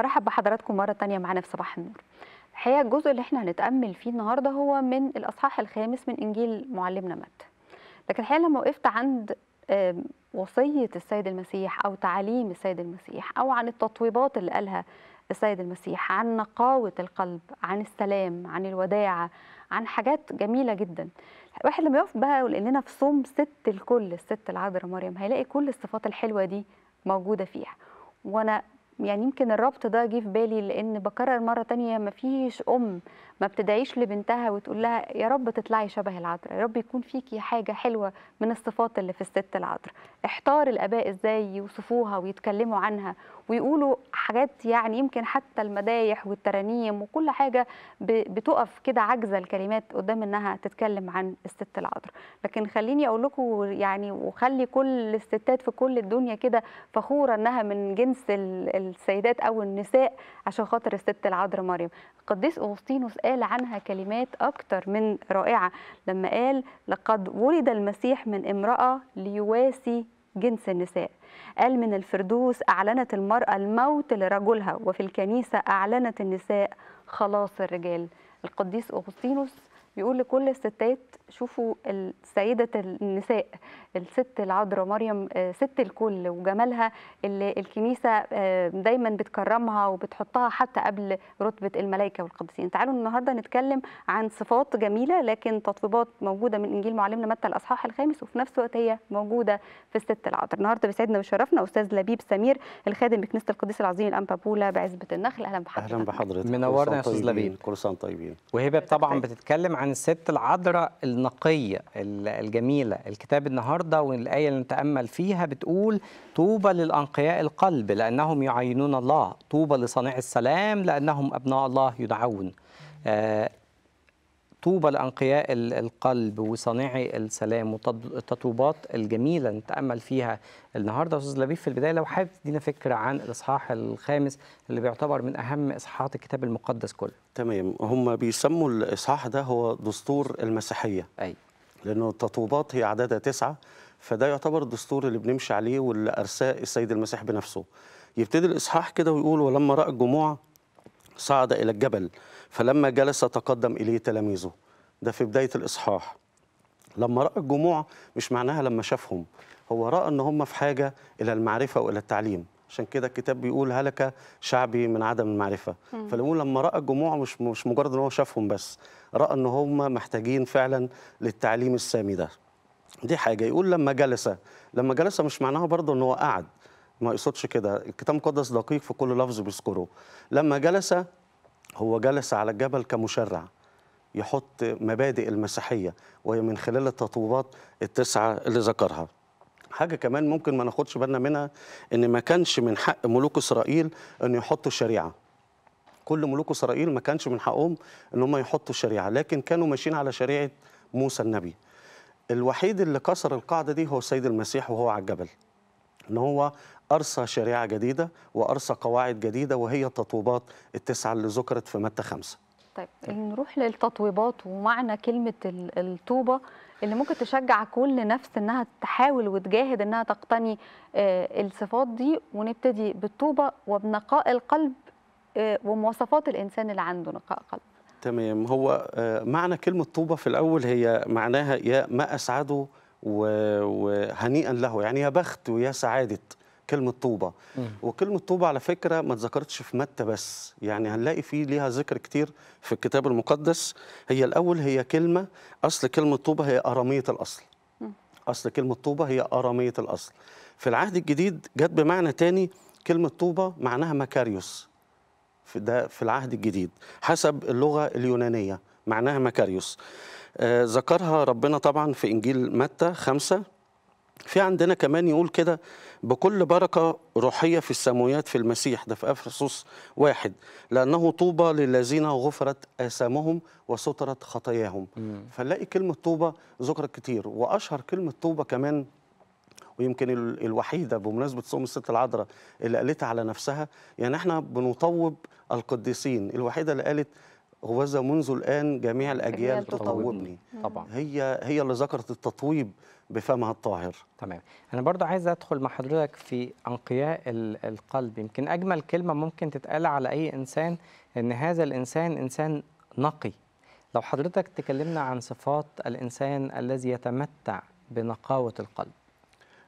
برحب بحضراتكم مرة تانية معانا في صباح النور الحقيقة الجزء اللي احنا هنتأمل فيه النهاردة هو من الأصحاح الخامس من إنجيل معلمنا متى لكن الحقيقة لما وقفت عند وصية السيد المسيح أو تعاليم السيد المسيح أو عن التطويبات اللي قالها السيد المسيح عن نقاوة القلب عن السلام عن الوداعة عن حاجات جميلة جدا الواحد لما يقف بقى لأننا في صوم ست الكل الست العذراء مريم هيلاقي كل الصفات الحلوة دي موجودة فيها وأنا يعني يمكن الربط ده جه في بالي لان بكرر مره تانية ما فيش ام ما بتدعيش لبنتها وتقول لها يا رب تطلعي شبه العذراء يا رب يكون فيكي حاجه حلوه من الصفات اللي في الست العذراء احتار الاباء ازاي يوصفوها ويتكلموا عنها ويقولوا حاجات يعني يمكن حتى المدايح والترانيم وكل حاجه بتقف كده عاجزه الكلمات قدام انها تتكلم عن الست العذراء لكن خليني اقول لكم يعني وخلي كل الستات في كل الدنيا كده فخوره انها من جنس ال السيدات او النساء عشان خاطر الست العذراء مريم قديس اغسطينوس قال عنها كلمات اكتر من رائعه لما قال لقد ولد المسيح من امراه ليواسي جنس النساء قال من الفردوس اعلنت المراه الموت لرجلها وفي الكنيسه اعلنت النساء خلاص الرجال القديس اغسطينوس بيقول لكل الستات شوفوا السيدة النساء الست العذراء مريم آه، ست الكل وجمالها اللي الكنيسة آه، دايما بتكرمها وبتحطها حتى قبل رتبة الملائكة والقدسين تعالوا النهاردة نتكلم عن صفات جميلة لكن تطبيقات موجودة من إنجيل معلمنا متى الأصحاح الخامس وفي نفس الوقت هي موجودة في الست العذراء النهاردة بيسعدنا وشرفنا أستاذ لبيب سمير الخادم بكنيسة القديس العظيم الأنبا بولا بعزبة النخل أهلا بحضرتك أهلا بحضرتك منورنا يا أستاذ لبيب كل سنة طيبين وهبة طبعا بتتكلم عن الست العذراء النقية الجميلة الكتاب النهاردة والآية اللي نتأمل فيها بتقول طوبى للأنقياء القلب لأنهم يعينون الله طوبى لصانع السلام لأنهم أبناء الله يدعون آه، طوبى لأنقياء القلب وصانعي السلام والتطوبات الجميلة اللي نتأمل فيها النهاردة أستاذ لبيب في البداية لو حابب تدينا فكرة عن الإصحاح الخامس اللي بيعتبر من أهم إصحاحات الكتاب المقدس كله تمام هم بيسموا الإصحاح ده هو دستور المسيحية أي لأنه التطوبات هي عددها تسعة فده يعتبر الدستور اللي بنمشي عليه واللي أرساه السيد المسيح بنفسه يبتدي الإصحاح كده ويقول ولما رأى الجموع صعد إلى الجبل فلما جلس تقدم إليه تلاميذه ده في بداية الإصحاح لما رأى الجموع مش معناها لما شافهم هو رأى أن هم في حاجة إلى المعرفة وإلى التعليم عشان كده الكتاب بيقول هلك شعبي من عدم المعرفة فلما لما رأى الجموع مش, مش مجرد أن هو شافهم بس رأى أن هم محتاجين فعلا للتعليم السامي ده دي حاجة يقول لما جلس لما جلس مش معناها برضه أنه قعد ما يقصدش كده الكتاب المقدس دقيق في كل لفظ بيذكره لما جلس هو جلس على الجبل كمشرع يحط مبادئ المسيحية وهي من خلال التطوبات التسعة اللي ذكرها حاجة كمان ممكن ما ناخدش بالنا منها إن ما كانش من حق ملوك إسرائيل إن يحطوا شريعة كل ملوك إسرائيل ما كانش من حقهم إن هم يحطوا شريعة لكن كانوا ماشيين على شريعة موسى النبي الوحيد اللي كسر القاعدة دي هو السيد المسيح وهو على الجبل إن هو أرسى شريعة جديدة وأرسى قواعد جديدة وهي التطويبات التسعة اللي ذكرت في مادة خمسة طيب نروح للتطويبات ومعنى كلمة الطوبة اللي ممكن تشجع كل نفس انها تحاول وتجاهد انها تقتني آه، الصفات دي ونبتدي بالطوبة وبنقاء القلب آه، ومواصفات الإنسان اللي عنده نقاء قلب تمام هو آه، معنى كلمة طوبة في الأول هي معناها يا ما أسعده وهنيئا له يعني يا بخت ويا سعادة كلمه طوبه وكلمه طوبه على فكره ما اتذكرتش في متى بس يعني هنلاقي فيه ليها ذكر كتير في الكتاب المقدس هي الاول هي كلمه اصل كلمه طوبه هي اراميه الاصل اصل كلمه طوبه هي اراميه الاصل في العهد الجديد جت بمعنى تاني كلمه طوبه معناها مكاريوس في ده في العهد الجديد حسب اللغه اليونانيه معناها مكاريوس آه، ذكرها ربنا طبعا في انجيل متى خمسة في عندنا كمان يقول كده بكل بركة روحية في السماويات في المسيح ده في أفرسوس واحد لأنه طوبى للذين غفرت آثامهم وسترت خطاياهم فنلاقي كلمة طوبى ذكرت كتير وأشهر كلمة طوبى كمان ويمكن الوحيده بمناسبه صوم الست العذراء اللي قالتها على نفسها يعني احنا بنطوب القديسين الوحيده اللي قالت غوازة منذ الآن جميع الأجيال تطوبني طبعا هي هي اللي ذكرت التطويب بفمها الطاهر تمام أنا برضو عايز أدخل مع حضرتك في أنقياء القلب يمكن أجمل كلمة ممكن تتقال على أي إنسان إن هذا الإنسان إنسان نقي لو حضرتك تكلمنا عن صفات الإنسان الذي يتمتع بنقاوة القلب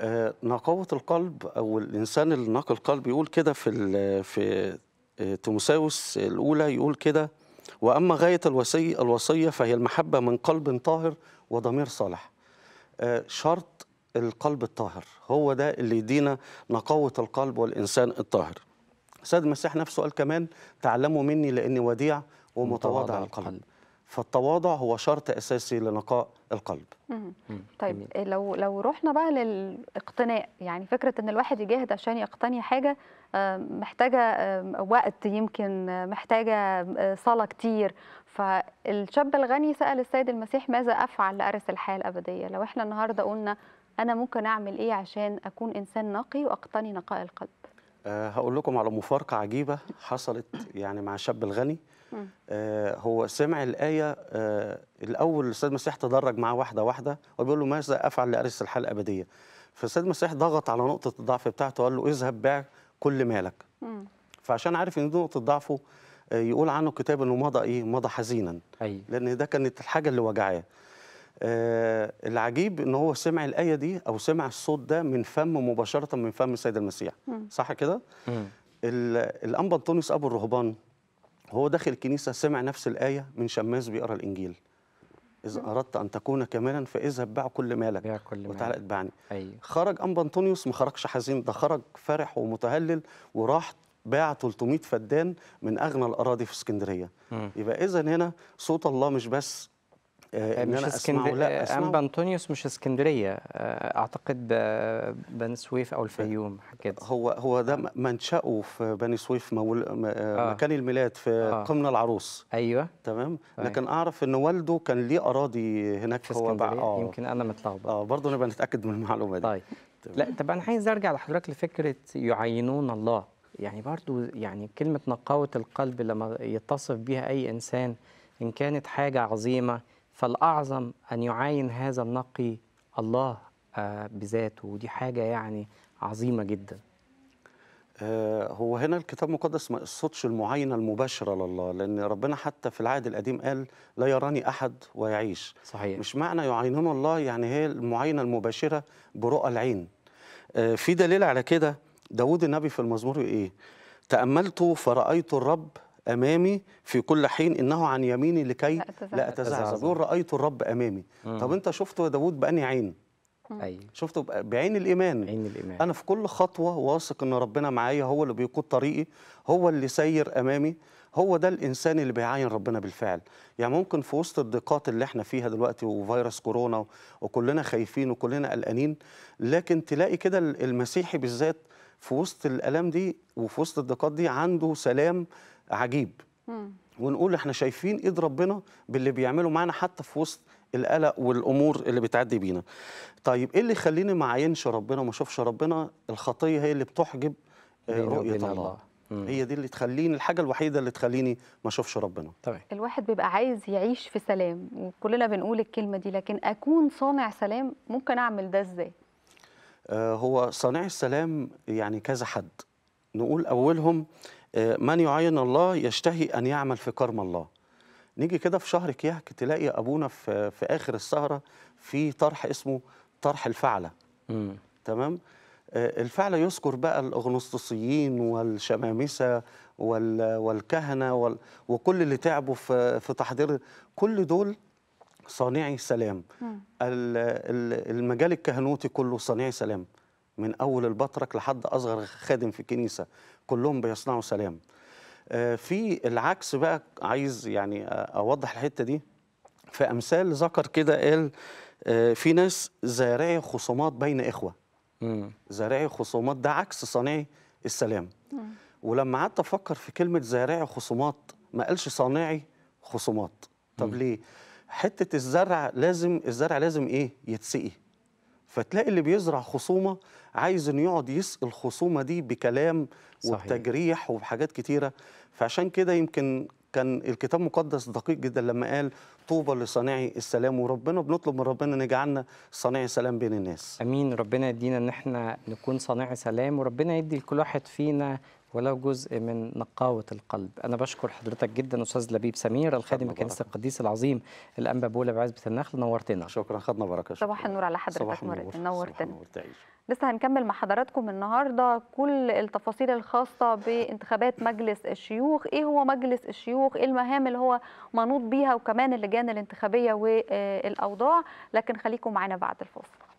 آه نقاوة القلب أو الإنسان اللي نقي القلب يقول كده في في آه، تيموساوس الأولى يقول كده وأما غاية الوصية, الوصية فهي المحبة من قلب طاهر وضمير صالح آه، شرط القلب الطاهر هو ده اللي يدينا نقاوة القلب والإنسان الطاهر سيد المسيح نفسه قال كمان تعلموا مني لأني وديع ومتواضع القلب فالتواضع هو شرط اساسي لنقاء القلب. مم. طيب مم. لو لو رحنا بقى للاقتناء يعني فكره ان الواحد يجاهد عشان يقتني حاجه محتاجه وقت يمكن محتاجه صلاه كتير فالشاب الغني سال السيد المسيح ماذا افعل لارث الحياه الابديه لو احنا النهارده قلنا انا ممكن اعمل ايه عشان اكون انسان نقي واقتني نقاء القلب آه، هقول لكم على مفارقه عجيبه حصلت يعني مع الشاب الغني آه، هو سمع الايه آه، الاول الاستاذ المسيح تدرج معاه واحده واحده وبيقول له ماذا افعل لارث الحياه الابديه فالاستاذ المسيح ضغط على نقطه الضعف بتاعته وقال له اذهب بيع كل مالك فعشان عارف ان دي نقطه ضعفه آه، يقول عنه الكتاب انه مضى ايه مضى حزينا أي. أيوه. لان ده كانت الحاجه اللي وجعاه آه العجيب ان هو سمع الايه دي او سمع الصوت ده من فم مباشره من فم السيد المسيح مم. صح كده الانبا انطونيوس ابو الرهبان هو داخل الكنيسه سمع نفس الايه من شماس بيقرا الانجيل إذا أردت أن تكون كاملا فاذهب بع كل مالك بيع كل مالك وتعالى اتبعني أيوه. خرج أم أنطونيوس ما خرجش حزين ده خرج فرح ومتهلل وراح باع 300 فدان من أغنى الأراضي في اسكندرية يبقى إذا هنا صوت الله مش بس آه، ان انا اسمعه لا آه، أسمعه. انبا انطونيوس مش اسكندريه آه، اعتقد بني سويف او الفيوم كده هو هو ده منشاه في بني سويف مول آه. مكان الميلاد في آه. قمنا العروس ايوه تمام أيوة. لكن اعرف ان والده كان ليه اراضي هناك في هو بقى آه. يمكن انا متلخبط اه برضه نبقى نتاكد من المعلومه دي طيب لا طب انا عايز ارجع لحضرتك لفكره يعينون الله يعني برضو يعني كلمه نقاوه القلب لما يتصف بها اي انسان ان كانت حاجه عظيمه فالأعظم أن يعاين هذا النقي الله آه، بذاته ودي حاجة يعني عظيمة جدا آه، هو هنا الكتاب المقدس ما يقصدش المعاينة المباشرة لله لأن ربنا حتى في العهد القديم قال لا يراني أحد ويعيش صحيح. مش معنى يعينون الله يعني هي المعاينة المباشرة برؤى العين آه، في دليل على كده داود النبي في المزمور إيه تأملت فرأيت الرب امامي في كل حين انه عن يميني لكي لا اتزعزع بيقول رايت الرب امامي مم. طب انت شفته يا داوود باني عين ايوه شفته بعين الايمان عين الايمان انا في كل خطوه واثق ان ربنا معايا هو اللي بيقود طريقي هو اللي سير امامي هو ده الانسان اللي بيعاين ربنا بالفعل يعني ممكن في وسط الضيقات اللي احنا فيها دلوقتي وفيروس كورونا وكلنا خايفين وكلنا قلقانين لكن تلاقي كده المسيحي بالذات في وسط الالام دي وفي وسط الضيقات دي عنده سلام عجيب مم. ونقول احنا شايفين ايد ربنا باللي بيعمله معانا حتى في وسط القلق والامور اللي بتعدي بينا طيب ايه اللي يخليني ما عينش ربنا وما اشوفش ربنا الخطيه هي اللي بتحجب آه، رؤيه الله, الله. هي دي اللي تخليني الحاجه الوحيده اللي تخليني ما اشوفش ربنا طبعا. الواحد بيبقى عايز يعيش في سلام وكلنا بنقول الكلمه دي لكن اكون صانع سلام ممكن اعمل ده ازاي آه، هو صانع السلام يعني كذا حد نقول أولهم آه، من يعين الله يشتهي أن يعمل في كرم الله نيجي كده في شهر كيهك تلاقي أبونا في, في آخر السهرة في طرح اسمه طرح الفعلة م. تمام آه، الفعلة يذكر بقى الأغنسطسيين والشمامسة والكهنة وكل اللي تعبوا في تحضير كل دول صانعي سلام المجال الكهنوتي كله صانعي سلام من اول البطرك لحد اصغر خادم في الكنيسه كلهم بيصنعوا سلام آه، في العكس بقى عايز يعني اوضح الحته دي في امثال ذكر كده قال آه، في ناس زارعي خصومات بين اخوه زارعي خصومات ده عكس صانعي السلام ولما قعدت افكر في كلمه زارعي خصومات ما قالش صانعي خصومات طب ليه حته الزرع لازم الزرع لازم ايه يتسقي فتلاقي اللي بيزرع خصومه عايز انه يقعد يسقي الخصومه دي بكلام صحيح. وبتجريح وبحاجات كتيره فعشان كده يمكن كان الكتاب المقدس دقيق جدا لما قال طوبى لصانعي السلام وربنا بنطلب من ربنا ان يجعلنا صانعي سلام بين الناس امين ربنا يدينا ان احنا نكون صانعي سلام وربنا يدي لكل واحد فينا ولو جزء من نقاوة القلب أنا بشكر حضرتك جدا أستاذ لبيب سمير الخادم الكنيسة القديس العظيم الأنبا بولا بعزبة النخل نورتنا شكرا خدنا بركة شكرا. صباح النور على حضرتك مرتين نورتنا لسه هنكمل مع حضراتكم النهاردة كل التفاصيل الخاصة بانتخابات مجلس الشيوخ إيه هو مجلس الشيوخ إيه المهام اللي هو منوط بيها وكمان اللجان الانتخابية والأوضاع لكن خليكم معنا بعد الفاصل